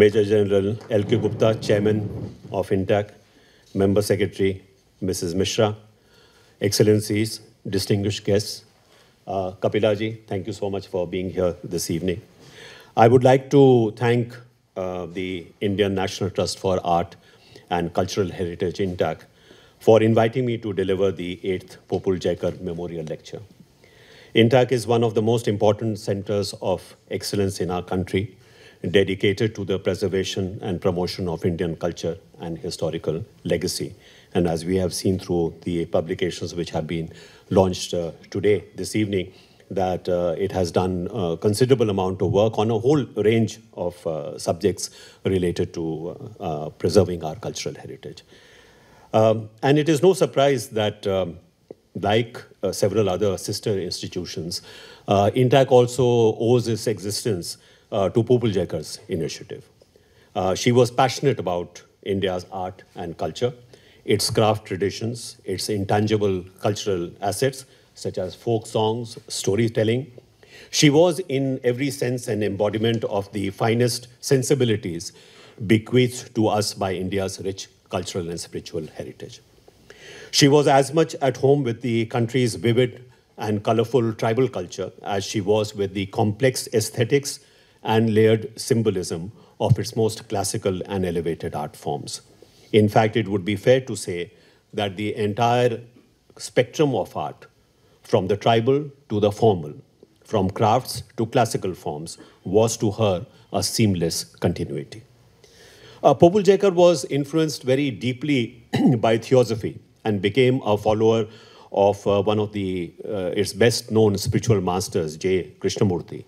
Major General L.K. Gupta, Chairman of INTAC, Member Secretary Mrs. Mishra, Excellencies, distinguished guests, uh, Kapilaji, thank you so much for being here this evening. I would like to thank uh, the Indian National Trust for Art and Cultural Heritage, INTAC, for inviting me to deliver the 8th Popul Jaikar Memorial Lecture. INTAC is one of the most important centers of excellence in our country, dedicated to the preservation and promotion of Indian culture and historical legacy. And as we have seen through the publications which have been launched uh, today, this evening, that uh, it has done a considerable amount of work on a whole range of uh, subjects related to uh, uh, preserving our cultural heritage. Um, and it is no surprise that um, like uh, several other sister institutions, uh, INTAC also owes its existence uh, to Popoljakar's initiative. Uh, she was passionate about India's art and culture, its craft traditions, its intangible cultural assets, such as folk songs, storytelling. She was, in every sense, an embodiment of the finest sensibilities bequeathed to us by India's rich cultural and spiritual heritage. She was as much at home with the country's vivid and colorful tribal culture as she was with the complex aesthetics and layered symbolism of its most classical and elevated art forms. In fact, it would be fair to say that the entire spectrum of art, from the tribal to the formal, from crafts to classical forms, was to her a seamless continuity. Uh, Jekar was influenced very deeply by theosophy and became a follower of uh, one of the, uh, its best known spiritual masters, J. Krishnamurti.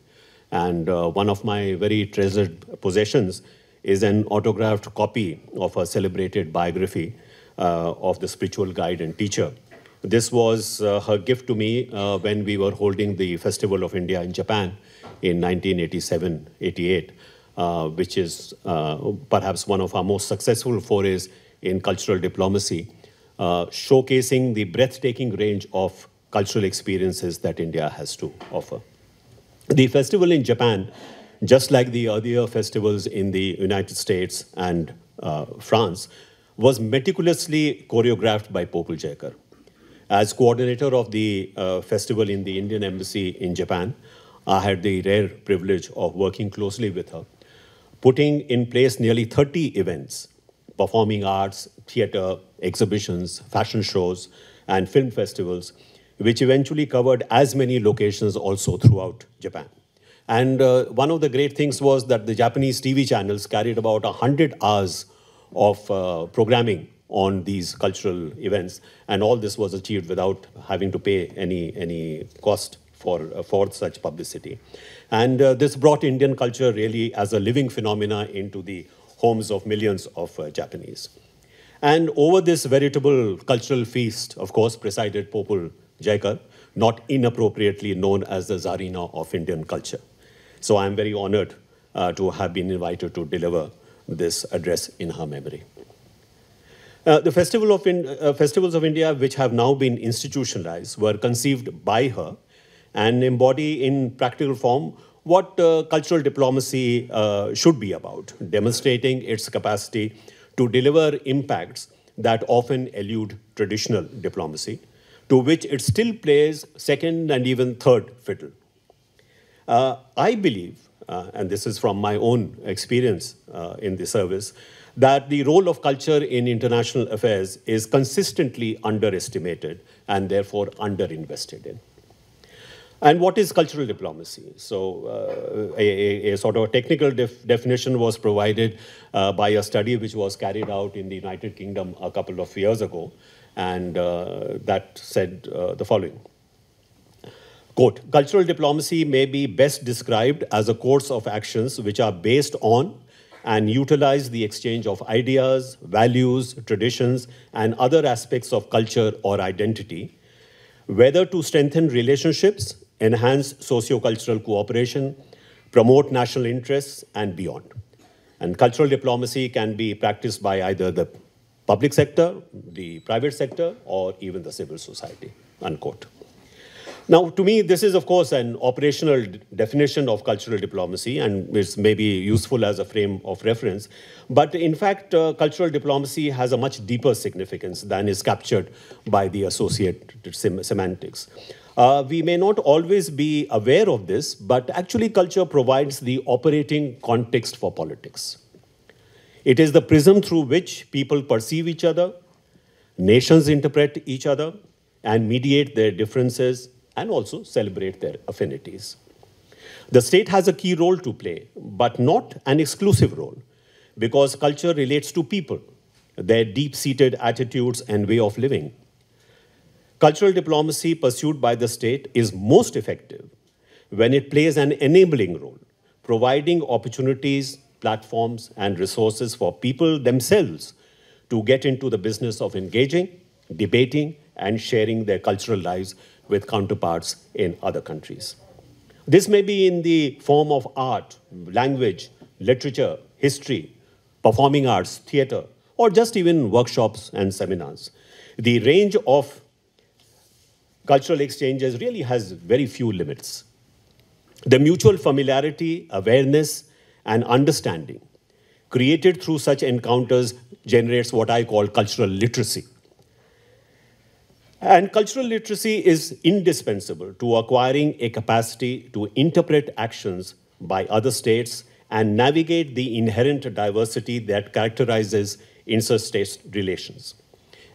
And uh, one of my very treasured possessions is an autographed copy of a celebrated biography uh, of the spiritual guide and teacher. This was uh, her gift to me uh, when we were holding the Festival of India in Japan in 1987 88, uh, which is uh, perhaps one of our most successful forays in cultural diplomacy, showcasing the breathtaking range of cultural experiences that India has to offer. The festival in Japan, just like the other festivals in the United States and uh, France, was meticulously choreographed by Popul Jaikar. As coordinator of the uh, festival in the Indian Embassy in Japan, I had the rare privilege of working closely with her, putting in place nearly 30 events performing arts, theater, exhibitions, fashion shows, and film festivals which eventually covered as many locations also throughout Japan. And uh, one of the great things was that the Japanese TV channels carried about 100 hours of uh, programming on these cultural events. And all this was achieved without having to pay any, any cost for, uh, for such publicity. And uh, this brought Indian culture really as a living phenomena into the homes of millions of uh, Japanese. And over this veritable cultural feast, of course, presided Popul Jaikar, not inappropriately known as the Tsarina of Indian culture. So I'm very honored uh, to have been invited to deliver this address in her memory. Uh, the Festival of in, uh, Festivals of India, which have now been institutionalized, were conceived by her and embody in practical form what uh, cultural diplomacy uh, should be about, demonstrating its capacity to deliver impacts that often elude traditional diplomacy to which it still plays second and even third fiddle. Uh, I believe, uh, and this is from my own experience uh, in the service, that the role of culture in international affairs is consistently underestimated and therefore underinvested in. And what is cultural diplomacy? So, uh, a, a, sort of technical def definition was provided uh, by a study which was carried out in the United Kingdom a couple of years ago and uh, that said uh, the following quote cultural diplomacy may be best described as a course of actions which are based on and utilize the exchange of ideas, values, traditions, and other aspects of culture or identity, whether to strengthen relationships, enhance socio-cultural cooperation, promote national interests, and beyond. And cultural diplomacy can be practiced by either the public sector, the private sector, or even the civil society, unquote. Now, to me, this is, of course, an operational definition of cultural diplomacy, and it's maybe useful as a frame of reference. But in fact, uh, cultural diplomacy has a much deeper significance than is captured by the associated sem semantics. Uh, we may not always be aware of this, but actually, culture provides the operating context for politics. It is the prism through which people perceive each other, nations interpret each other, and mediate their differences and also celebrate their affinities. The state has a key role to play, but not an exclusive role, because culture relates to people, their deep seated attitudes and way of living. Cultural diplomacy pursued by the state is most effective when it plays an enabling role, providing opportunities platforms and resources for people themselves to get into the business of engaging, debating, and sharing their cultural lives with counterparts in other countries. This may be in the form of art, language, literature, history, performing arts, theater, or just even workshops and seminars. The range of cultural exchanges really has very few limits. The mutual familiarity, awareness, and understanding created through such encounters generates what I call cultural literacy. And cultural literacy is indispensable to acquiring a capacity to interpret actions by other states and navigate the inherent diversity that characterizes interstate relations.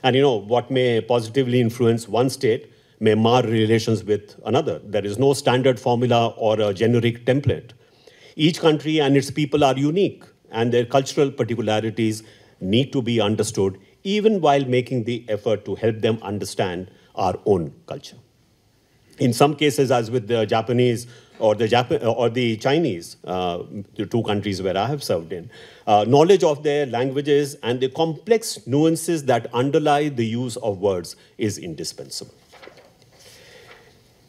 And you know, what may positively influence one state may mar relations with another. There is no standard formula or a generic template each country and its people are unique, and their cultural particularities need to be understood, even while making the effort to help them understand our own culture. In some cases, as with the Japanese or the, Jap- or the Chinese, uh, the two countries where I have served in, uh, knowledge of their languages and the complex nuances that underlie the use of words is indispensable.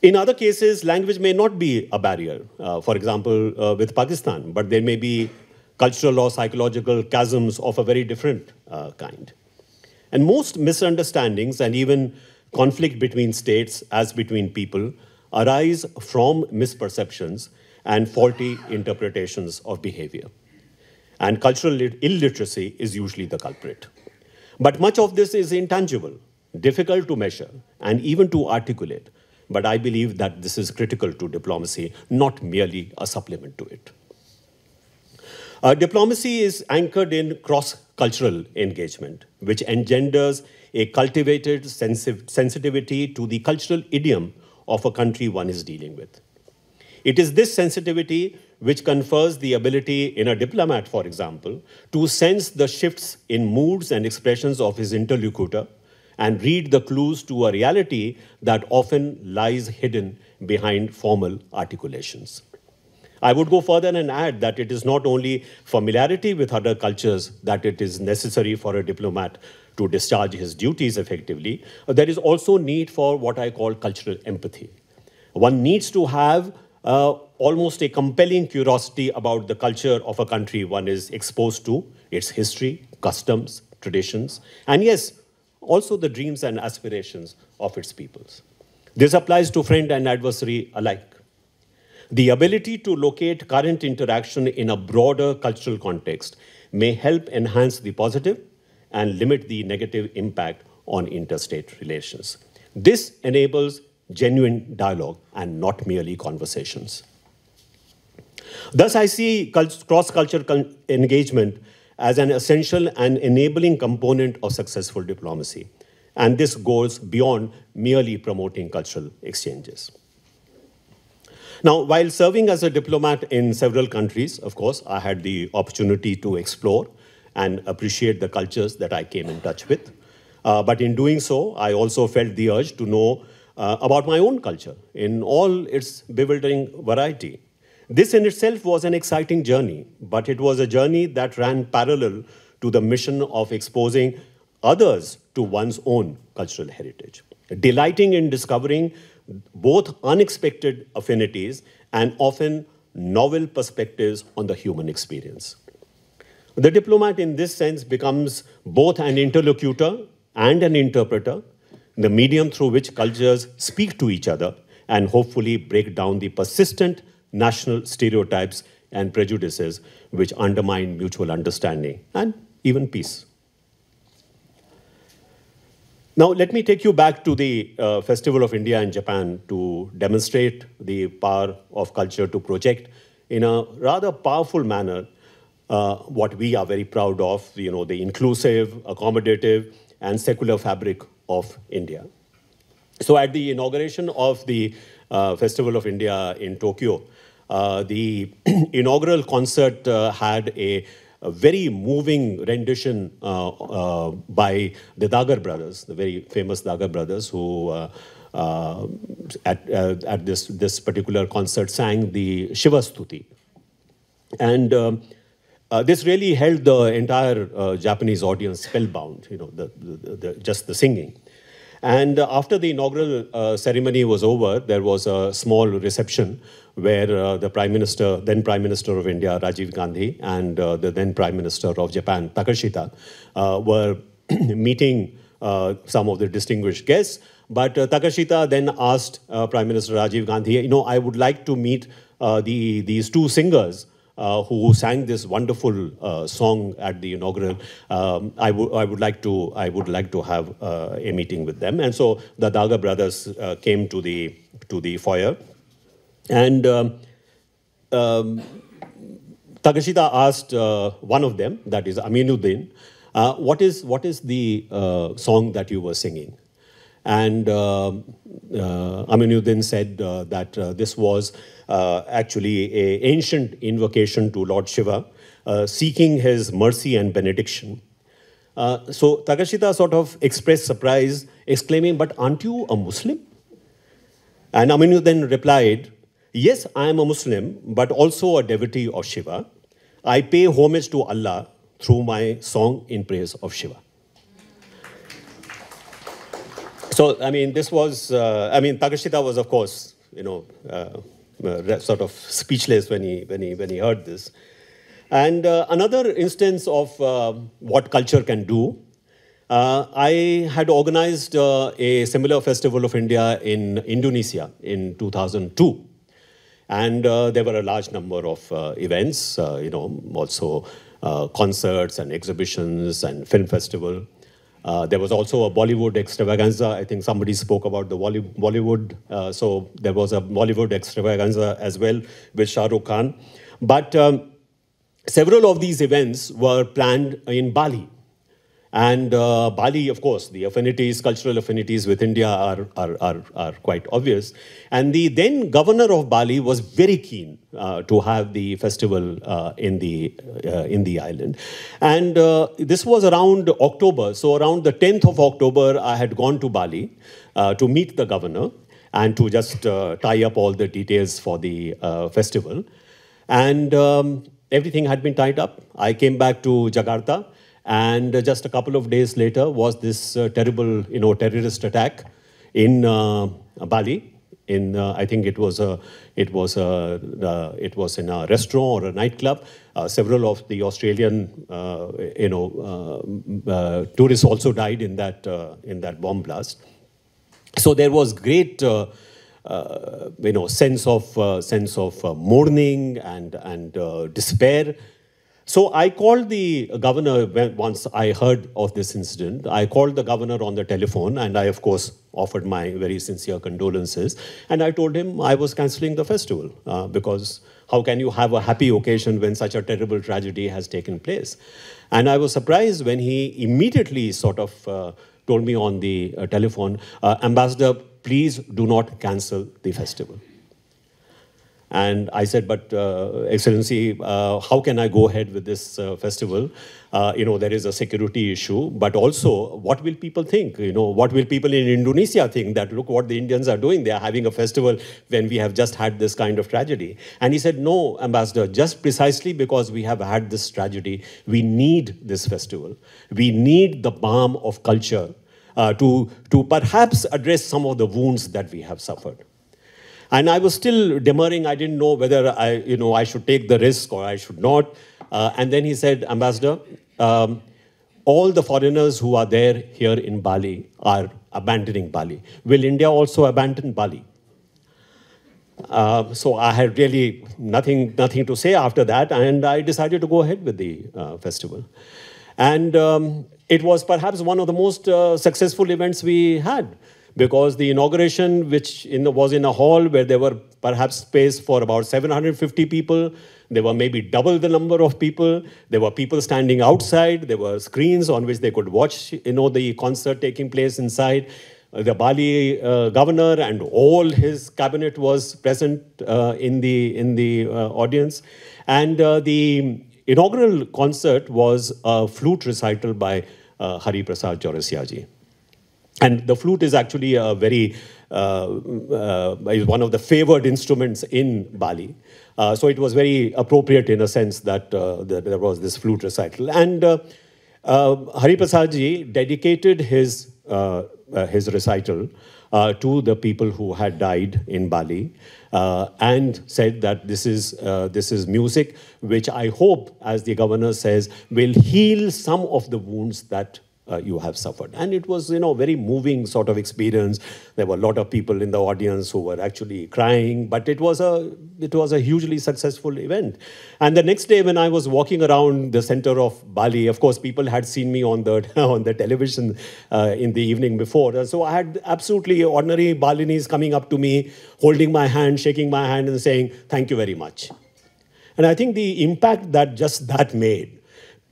In other cases, language may not be a barrier, uh, for example, uh, with Pakistan, but there may be cultural or psychological chasms of a very different uh, kind. And most misunderstandings and even conflict between states, as between people, arise from misperceptions and faulty interpretations of behavior. And cultural illiteracy is usually the culprit. But much of this is intangible, difficult to measure, and even to articulate but I believe that this is critical to diplomacy, not merely a supplement to it. Uh, diplomacy is anchored in cross cultural engagement, which engenders a cultivated sensitivity to the cultural idiom of a country one is dealing with. It is this sensitivity which confers the ability in a diplomat, for example, to sense the shifts in moods and expressions of his interlocutor and read the clues to a reality that often lies hidden behind formal articulations. I would go further and add that it is not only familiarity with other cultures that it is necessary for a diplomat to discharge his duties effectively. There is also need for what I call cultural empathy. One needs to have uh, almost a compelling curiosity about the culture of a country one is exposed to, its history, customs, traditions, and yes, also the dreams and aspirations of its peoples. This applies to friend and adversary alike. The ability to locate current interaction in a broader cultural context may help enhance the positive and limit the negative impact on interstate relations. This enables genuine dialogue and not merely conversations. Thus, I see cross cultural engagement as an essential and enabling component of successful diplomacy. And this goes beyond merely promoting cultural exchanges. Now, while serving as a diplomat in several countries, of course, I had the opportunity to explore and appreciate the cultures that I came in touch with. Uh, but in doing so, I also felt the urge to know uh, about my own culture in all its bewildering variety. This in itself was an exciting journey, but it was a journey that ran parallel to the mission of exposing others to one's own cultural heritage, delighting in discovering both unexpected affinities and often novel perspectives on the human experience. The diplomat, in this sense, becomes both an interlocutor and an interpreter, the medium through which cultures speak to each other and hopefully break down the persistent national stereotypes and prejudices which undermine mutual understanding and even peace. Now, let me take you back to the uh, Festival of India and Japan to demonstrate the power of culture to project in a rather powerful manner uh, what we are very proud of, you know, the inclusive, accommodative, and secular fabric of India. So at the inauguration of the uh, Festival of India in Tokyo, uh, the inaugural concert uh, had a a very moving rendition uh, uh, by the Dagar brothers, the very famous Dagar brothers, who uh, uh at, at this, this particular concert sang the Shiva Stuti. And um, this really held the entire Japanese audience spellbound, you know, the, the, the, just the singing. And after the inaugural uh, ceremony was over, there was a small reception where uh, the Prime Minister, then Prime Minister of India, Rajiv Gandhi, and uh, the then Prime Minister of Japan, Takashita, were meeting some of the distinguished guests. But uh, Takashita then asked uh, Prime Minister Rajiv Gandhi, you know, I would like to meet uh, the, these two singers uh, who sang this wonderful uh, song at the inaugural. Um, would like to I would like to have uh, a meeting with them. And so the Daga brothers uh, came to the to the foyer, and um, um, Takashita asked uh, one of them, that is Aminuddin, uh, what is what is the song that you were singing? And uh, uh, Aminuddin said uh, that uh, this was uh, actually an ancient invocation to Lord Shiva, uh, seeking his mercy and benediction. so Takashita sort of expressed surprise, exclaiming, But aren't you a Muslim? And Aminuddin replied, Yes, I am a Muslim, but also a devotee of Shiva. I pay homage to Allah through my song in praise of Shiva. So, I mean, this was, uh, I mean, Takashita was, of course, you know, uh, uh sort of speechless when he, when he, when he heard this. And uh, another instance of uh, what culture can do, uh, I had organized a similar festival of India in Indonesia in 2002. And there were a large number of events, you know, also concerts and exhibitions and film festival. Uh, there was also a Bollywood extravaganza. I think somebody spoke about the Wally Bollywood. Uh, so there was a Bollywood extravaganza as well with Shah Rukh Khan. But um, several of these events were planned in Bali. And uh, Bali, of course, the affinities, cultural affinities with India are, are, are, are, quite obvious. And the then governor of Bali was very keen uh, to have the festival uh, in, the, uh, in the island. And uh, this was around October. So, around the 10th of October, I had gone to Bali uh, to meet the governor and to just tie up all the details for the festival. And um, everything had been tied up. I came back to Jakarta. And uh, just a couple of days later was this uh, terrible, you know, terrorist attack in uh, Bali. In I think it was a, it was a, it was in a restaurant or a nightclub. several of the Australian, you know, tourists also died in that in that bomb blast. So there was great. Uh, you know sense of uh, sense of uh, mourning and and despair so I called the governor once I heard of this incident. I called the governor on the telephone and I, of course, offered my very sincere condolences. And I told him I was cancelling the festival uh, because how can you have a happy occasion when such a terrible tragedy has taken place? And I was surprised when he immediately sort of uh, told me on the uh, telephone, uh, Ambassador, please do not cancel the festival. And I said, but uh, Excellency, uh, how can I go ahead with this uh, festival? Uh, you know, there is a security issue, but also what will people think? You know, what will people in Indonesia think that look what the Indians are doing? They are having a festival when we have just had this kind of tragedy. And he said, no, Ambassador, just precisely because we have had this tragedy, we need this festival. We need the balm of culture uh, to, to perhaps address some of the wounds that we have suffered. And I was still demurring. I didn't know whether I, you know, I should take the risk or I should not. Uh, and then he said, Ambassador, um, all the foreigners who are there here in Bali are abandoning Bali. Will India also abandon Bali? Uh, so I had really nothing, nothing to say after that, and I decided to go ahead with the uh, festival. And um, it was perhaps one of the most uh, successful events we had because the inauguration, which in the, was in a hall where there were perhaps space for about 750 people, there were maybe double the number of people. There were people standing outside. There were screens on which they could watch, you know, the concert taking place inside. Uh, the Bali uh, governor and all his cabinet was present uh, in the in the uh, audience, and uh, the inaugural concert was a flute recital by uh, Hari Prasad Chaurasiaji. And the flute is actually a very uh, uh, is one of the favored instruments in Bali. Uh, so it was very appropriate in a sense that, uh, that there was this flute recital. And uh, uh Hari Prasadji dedicated his, uh, his recital to the people who had died in Bali and said that this is, this is music which I hope, as the governor says, will heal some of the wounds that uh, you have suffered. And it was, you know, very moving sort of experience. There were a lot of people in the audience who were actually crying, but it was a it was a hugely successful event. And the next day, when I was walking around the center of Bali, of course, people had seen me on the on the television uh, in the evening before, so I had absolutely ordinary Balinese coming up to me, holding my hand, shaking my hand, and saying, "Thank you very much." And I think the impact that just that made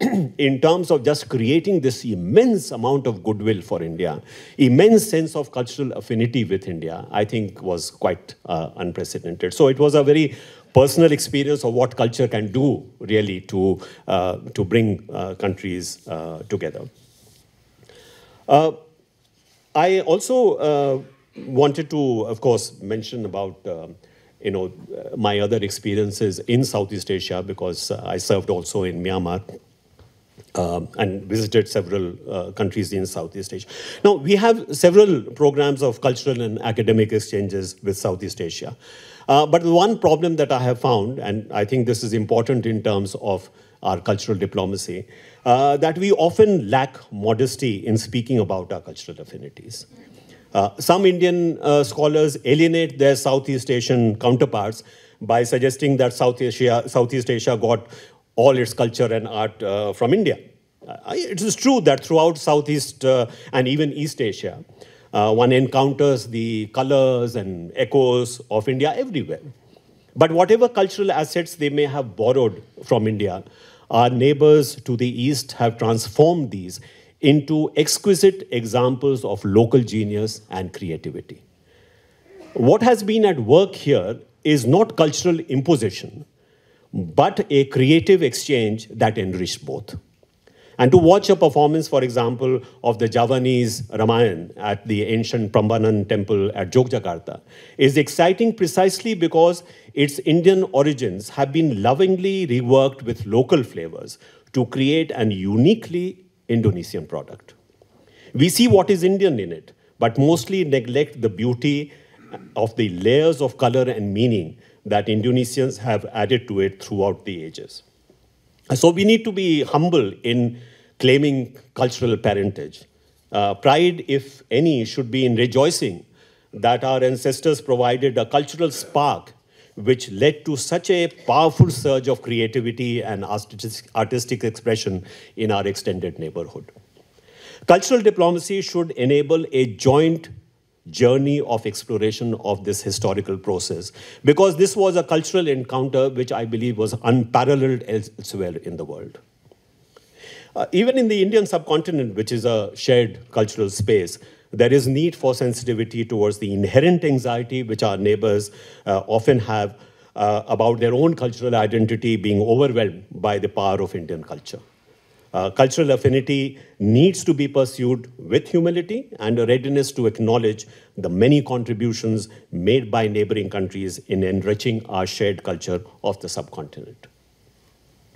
in terms of just creating this immense amount of goodwill for India, immense sense of cultural affinity with India, I think was quite uh, unprecedented. So it was a very personal experience of what culture can do really to, uh, to bring uh, countries uh, together. Uh, I also uh, wanted to, of course, mention about you know, my other experiences in Southeast Asia because I served also in Myanmar um, and visited several uh, countries in Southeast Asia. Now, we have several programs of cultural and academic exchanges with Southeast Asia. Uh, but the one problem that I have found, and I think this is important in terms of our cultural diplomacy, uh, that we often lack modesty in speaking about our cultural affinities. Uh, some Indian uh, scholars alienate their Southeast Asian counterparts by suggesting that South Asia, Southeast Asia got all its culture and art uh, from India. It is true that throughout Southeast uh, and even East Asia, uh, one encounters the colors and echoes of India everywhere. But whatever cultural assets they may have borrowed from India, our neighbors to the east have transformed these into exquisite examples of local genius and creativity. What has been at work here is not cultural imposition, but a creative exchange that enriched both. And to watch a performance, for example, of the Javanese Ramayana at the ancient Prambanan temple at Jogjakarta is exciting precisely because its Indian origins have been lovingly reworked with local flavors to create an uniquely Indonesian product. We see what is Indian in it, but mostly neglect the beauty of the layers of color and meaning that Indonesians have added to it throughout the ages. So we need to be humble in claiming cultural parentage. Uh, pride, if any, should be in rejoicing that our ancestors provided a cultural spark which led to such a powerful surge of creativity and artistic expression in our extended neighborhood. Cultural diplomacy should enable a joint journey of exploration of this historical process because this was a cultural encounter which I believe was unparalleled elsewhere in the world. Uh, even in the Indian subcontinent, which is a shared cultural space, there is need for sensitivity towards the inherent anxiety which our neighbors uh, often have uh, about their own cultural identity being overwhelmed by the power of Indian culture. Uh, cultural affinity needs to be pursued with humility and a readiness to acknowledge the many contributions made by neighboring countries in enriching our shared culture of the subcontinent.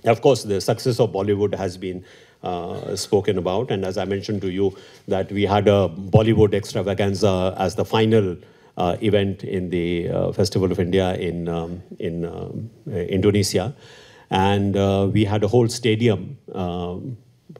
Of course, the success of Bollywood has been uh, spoken about, and as I mentioned to you, that we had a Bollywood extravaganza as the final uh, event in the uh, Festival of India in um, in uh, Indonesia. And uh, we had a whole stadium um,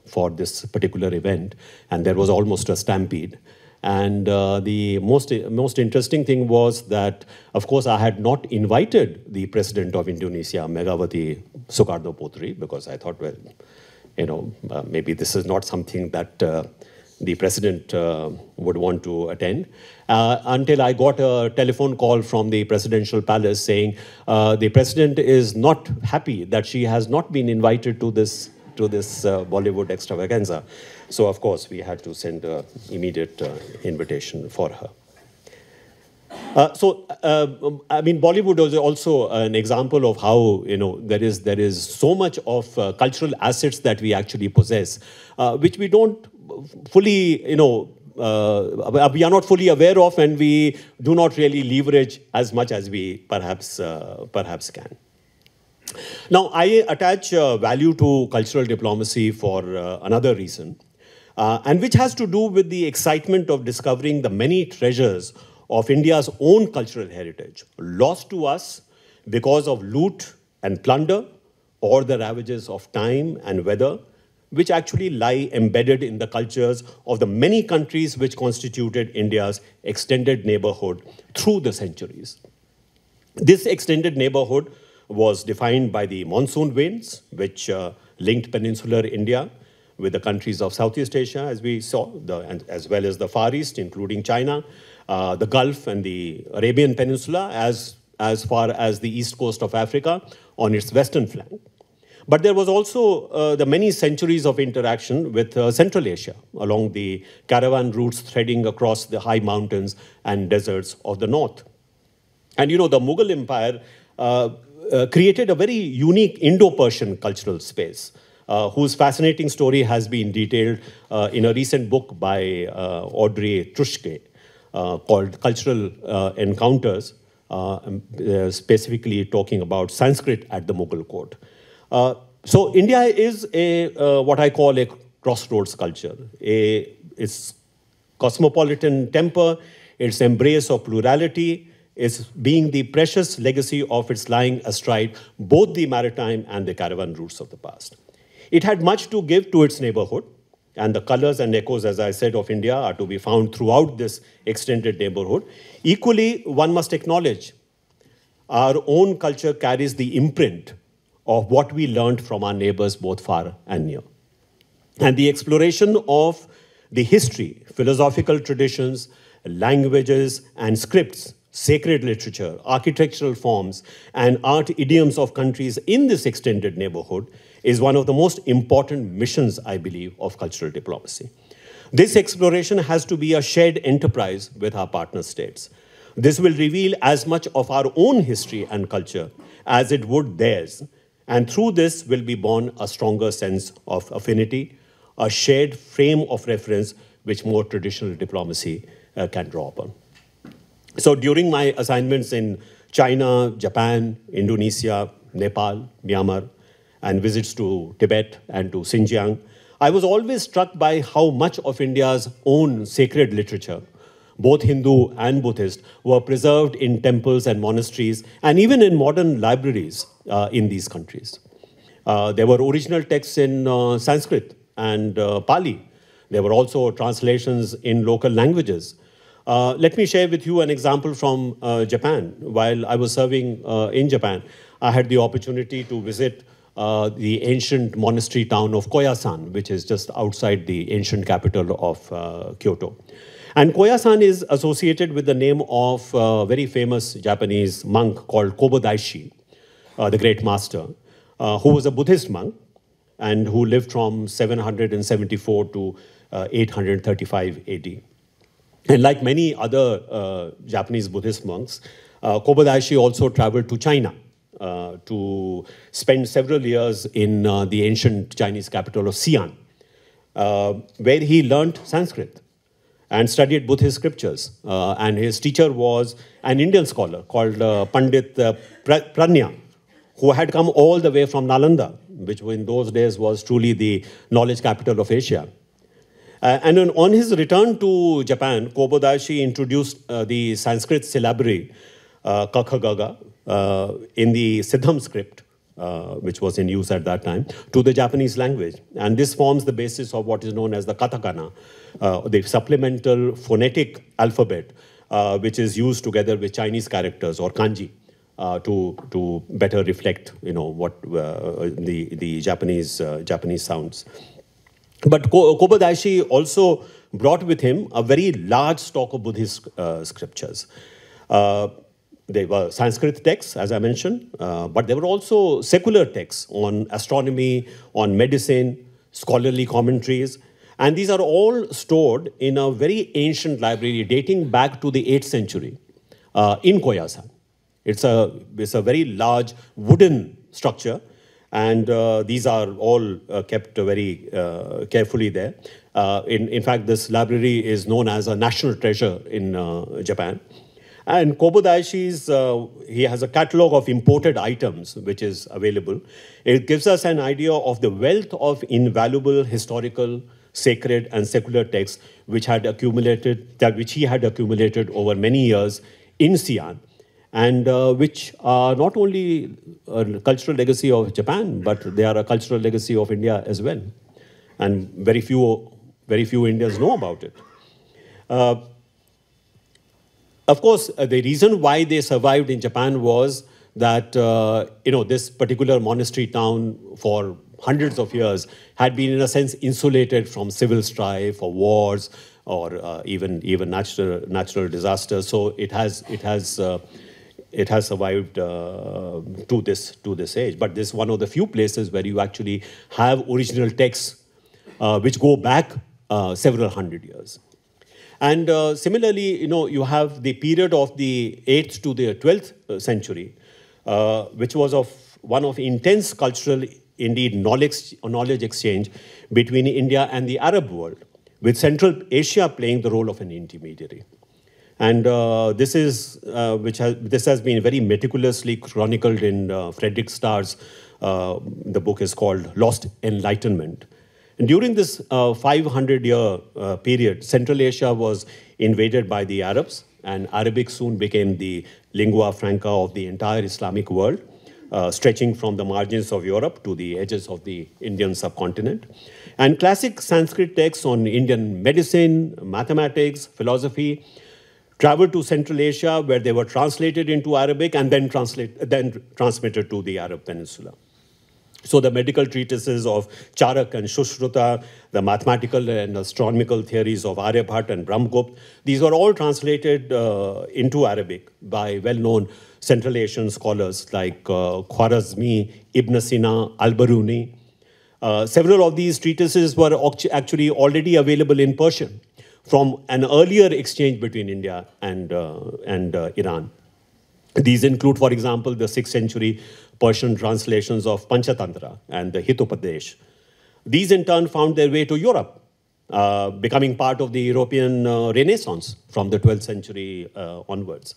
for this particular event, and there was almost a stampede. And uh, the most, most interesting thing was that, of course, I had not invited the president of Indonesia, Megawati Sukarno Putri, because I thought, well, you know, uh, maybe this is not something that uh, the president uh, would want to attend. Uh, until I got a telephone call from the presidential palace saying uh, the president is not happy that she has not been invited to this to this uh, Bollywood extravaganza. So of course we had to send an immediate uh, invitation for her. Uh, so, uh, um, I mean, Bollywood is also an example of how you know there is there is so much of uh, cultural assets that we actually possess, uh, which we don't fully, you know, uh, we are not fully aware of, and we do not really leverage as much as we perhaps uh, perhaps can. Now, I attach uh, value to cultural diplomacy for uh, another reason, uh, and which has to do with the excitement of discovering the many treasures of India's own cultural heritage, lost to us because of loot and plunder, or the ravages of time and weather which actually lie embedded in the cultures of the many countries which constituted India's extended neighborhood through the centuries. This extended neighborhood was defined by the monsoon winds, which uh, linked peninsular India with the countries of Southeast Asia, as we saw, the, and, as well as the Far East, including China, uh, the Gulf, and the Arabian Peninsula, as, as far as the east coast of Africa on its western flank. But there was also uh, the many centuries of interaction with uh, Central Asia along the caravan routes threading across the high mountains and deserts of the north. And you know, the Mughal Empire uh, uh created a very unique Indo Persian cultural space. Uh, whose fascinating story has been detailed uh, in a recent book by Audrey Trushke called Cultural Encounters, specifically talking about Sanskrit at the Mughal court. Uh, so India is a uh, what I call a crossroads culture. A, its cosmopolitan temper, its embrace of plurality, is being the precious legacy of its lying astride both the maritime and the caravan routes of the past. It had much to give to its neighborhood, and the colors and echoes, as I said, of India are to be found throughout this extended neighborhood. Equally, one must acknowledge our own culture carries the imprint of what we learned from our neighbors, both far and near. And the exploration of the history, philosophical traditions, languages, and scripts, sacred literature, architectural forms, and art idioms of countries in this extended neighborhood is one of the most important missions, I believe, of cultural diplomacy. This exploration has to be a shared enterprise with our partner states. This will reveal as much of our own history and culture as it would theirs, and through this will be born a stronger sense of affinity, a shared frame of reference which more traditional diplomacy uh, can draw upon. So during my assignments in China, Japan, Indonesia, Nepal, Myanmar, and visits to Tibet and to Xinjiang, I was always struck by how much of India's own sacred literature, both Hindu and Buddhist, were preserved in temples and monasteries, and even in modern libraries uh, in these countries. Uh, there were original texts in uh, Sanskrit and Pali. There were also translations in local languages. Uh, let me share with you an example from uh, Japan. While I was serving uh, in Japan, I had the opportunity to visit the ancient monastery town of Koyasan, which is just outside the ancient capital of Kyoto. And Koyasan is associated with the name of a very famous Japanese monk called Kobo Daishi. Uh, the great master, uh, who was a Buddhist monk and who lived from 774 to uh, 835 AD. And like many other Japanese Buddhist monks, Kobadashi also traveled to China uh, to spend several years in uh, the ancient Chinese capital of Xi'an, uh, where he learned Sanskrit and studied Buddhist scriptures. and his teacher was an Indian scholar called Pandit Pranya, who had come all the way from Nalanda, which in those days was truly the knowledge capital of Asia. Uh, and on his return to Japan, Kobodashi introduced uh, the Sanskrit syllabary, uh, uh, in the Siddham script, uh, which was in use at that time, to the Japanese language. And this forms the basis of what is known as the katakana, uh, the supplemental phonetic alphabet, uh, which is used together with Chinese characters or kanji uh, to to better reflect you know what uh, the the Japanese uh, Japanese sounds. But Ko Kobadashi also brought with him a very large stock of Buddhist uh, scriptures. Uh, they were Sanskrit texts, as I mentioned, uh, but there were also secular texts on astronomy, on medicine, scholarly commentaries, and these are all stored in a very ancient library dating back to the 8th century in Koyasan. It's a, it's a very large wooden structure and uh, these are all uh, kept very uh, carefully there. Uh, in, in fact, this library is known as a national treasure in uh, Japan. And Kobodashi's, uh, he has a catalog of imported items which is available. It gives us an idea of the wealth of invaluable historical, sacred, and secular texts which had accumulated, that which he had accumulated over many years in Xi'an and uh, which are not only a cultural legacy of Japan, but they are a cultural legacy of India as well. And very few, very few Indians know about it. Uh, of course, uh, the reason why they survived in Japan was that uh, you know this particular monastery town for hundreds of years had been in a sense insulated from civil strife or wars or uh, even even natural natural disasters so it has it has uh, it has survived uh, to this to this age. But this is one of the few places where you actually have original texts uh, which go back uh, several hundred years. And uh, similarly, you know, you have the period of the 8th to the 12th uh, century, uh, which was of one of intense cultural, indeed, knowledge, knowledge exchange between India and the Arab world, with Central Asia playing the role of an intermediary. And uh, this is uh, which has this has been very meticulously chronicled in uh, Frederick Starr's. Uh, the book is called Lost Enlightenment. And during this 500-year uh, uh, period, Central Asia was invaded by the Arabs, and Arabic soon became the lingua franca of the entire Islamic world, stretching from the margins of Europe to the edges of the Indian subcontinent. And classic Sanskrit texts on Indian medicine, mathematics, philosophy traveled to Central Asia, where they were translated into Arabic and then, translate, then transmitted to the Arab Peninsula. So the medical treatises of Charak and Shushruta, the mathematical and astronomical theories of Aryabhat and Brahmagupta, these were all translated uh, into Arabic by well-known Central Asian scholars like uh, Khwarazmi, Ibn Sina, Al-Biruni. Uh, several of these treatises were actually already available in Persian from an earlier exchange between India and, uh, and uh, Iran. These include, for example, the 6th century Persian translations of Panchatantra and the Hitopadesh. These in turn found their way to Europe, uh, becoming part of the European uh, Renaissance from the 12th century uh, onwards.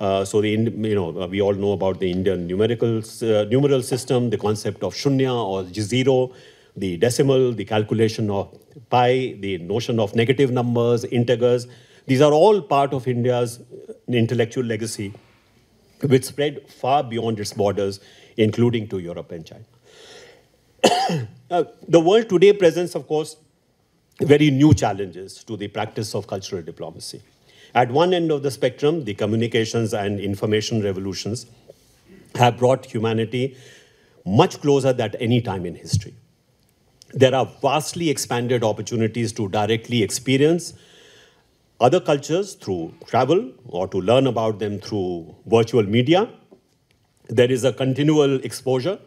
Uh, so the you know we all know about the Indian numerical numeral system, the concept of shunya or zero, the decimal, the calculation of pi, the notion of negative numbers, integers, these are all part of India's intellectual legacy, which spread far beyond its borders, including to Europe and China. uh, the world today presents, of course, very new challenges to the practice of cultural diplomacy. At one end of the spectrum, the communications and information revolutions have brought humanity much closer than any time in history there are vastly expanded opportunities to directly experience other cultures through travel or to learn about them through virtual media. There is a continual exposure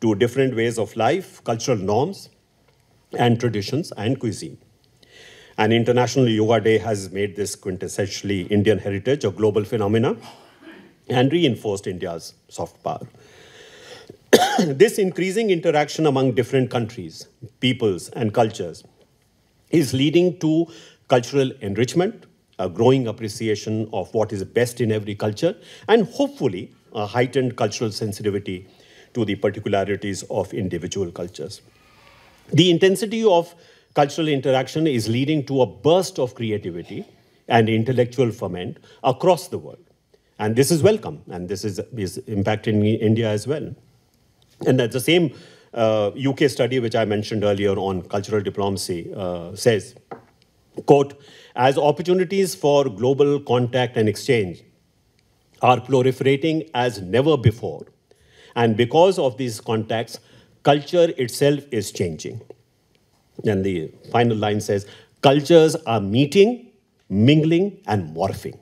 to different ways of life, cultural norms, and traditions and cuisine. And International Yoga Day has made this quintessentially Indian heritage a global phenomenon and reinforced India's soft power. this increasing interaction among different countries, peoples, and cultures is leading to cultural enrichment, a growing appreciation of what is best in every culture, and hopefully a heightened cultural sensitivity to the particularities of individual cultures. The intensity of cultural interaction is leading to a burst of creativity and intellectual ferment across the world. And this is welcome, and this is, is impacting India as well. And that the same UK uh, study which I mentioned earlier on cultural diplomacy uh, says, quote, as opportunities for global contact and exchange are proliferating as never before. And because of these contacts, culture itself is changing. And the final line says, cultures are meeting, mingling, and morphing.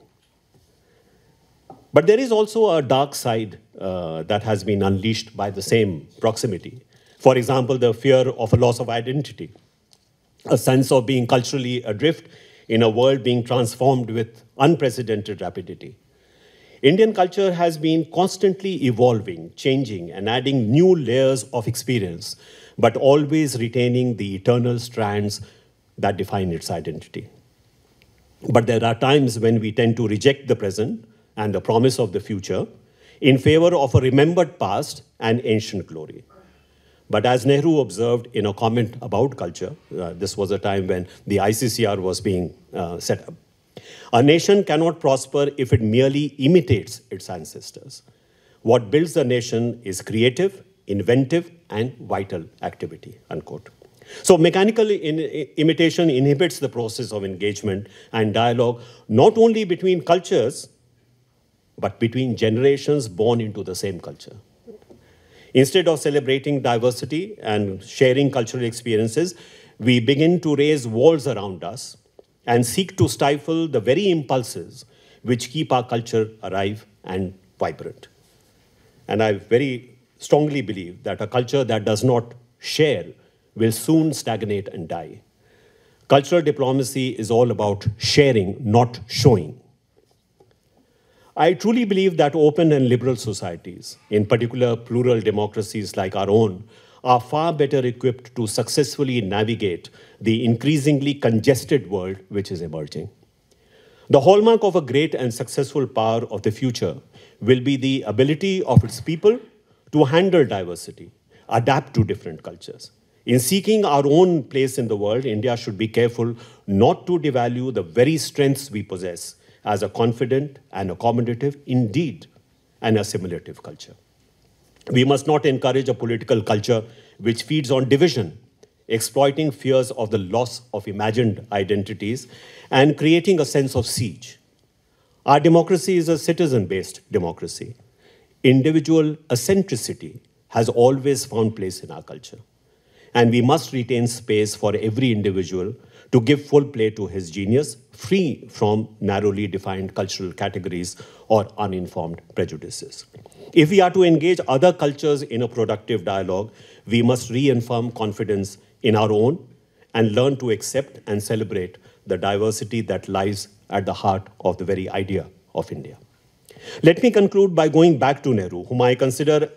But there is also a dark side uh, that has been unleashed by the same proximity. For example, the fear of a loss of identity, a sense of being culturally adrift in a world being transformed with unprecedented rapidity. Indian culture has been constantly evolving, changing, and adding new layers of experience, but always retaining the eternal strands that define its identity. But there are times when we tend to reject the present and the promise of the future in favor of a remembered past and ancient glory. But as Nehru observed in a comment about culture, uh, this was a time when the ICCR was being uh, set up. A nation cannot prosper if it merely imitates its ancestors. What builds a nation is creative, inventive, and vital activity, unquote. So mechanical in imitation inhibits the process of engagement and dialogue, not only between cultures, but between generations born into the same culture. Instead of celebrating diversity and sharing cultural experiences, we begin to raise walls around us and seek to stifle the very impulses which keep our culture alive and vibrant. And I very strongly believe that a culture that does not share will soon stagnate and die. Cultural diplomacy is all about sharing, not showing. I truly believe that open and liberal societies, in particular plural democracies like our own, are far better equipped to successfully navigate the increasingly congested world which is emerging. The hallmark of a great and successful power of the future will be the ability of its people to handle diversity, adapt to different cultures. In seeking our own place in the world, India should be careful not to devalue the very strengths we possess as a confident and accommodative, indeed, an assimilative culture. We must not encourage a political culture which feeds on division, exploiting fears of the loss of imagined identities and creating a sense of siege. Our democracy is a citizen based democracy. Individual eccentricity has always found place in our culture. And we must retain space for every individual to give full play to his genius, free from narrowly defined cultural categories or uninformed prejudices. If we are to engage other cultures in a productive dialogue, we must reaffirm confidence in our own and learn to accept and celebrate the diversity that lies at the heart of the very idea of India. Let me conclude by going back to Nehru, whom I consider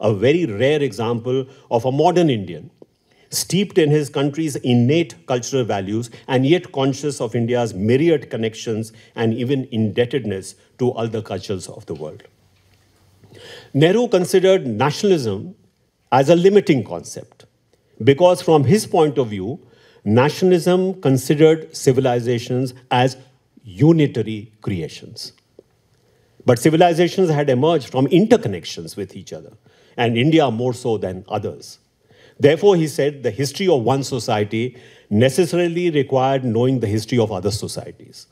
a very rare example of a modern Indian steeped in his country's innate cultural values and yet conscious of India's myriad connections and even indebtedness to other cultures of the world. Nehru considered nationalism as a limiting concept because, from his point of view, nationalism considered civilizations as unitary creations. But civilizations had emerged from interconnections with each other, and India more so than others. Therefore, he said the history of one society necessarily required knowing the history of other societies.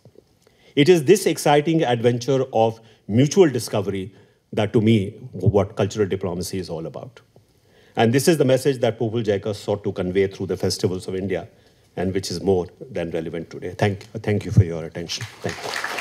It is this exciting adventure of mutual discovery that, to me, what cultural diplomacy is all about. And this is the message that Popul Jaika sought to convey through the festivals of India, and which is more than relevant today. Thank, thank you for your attention. Thank you.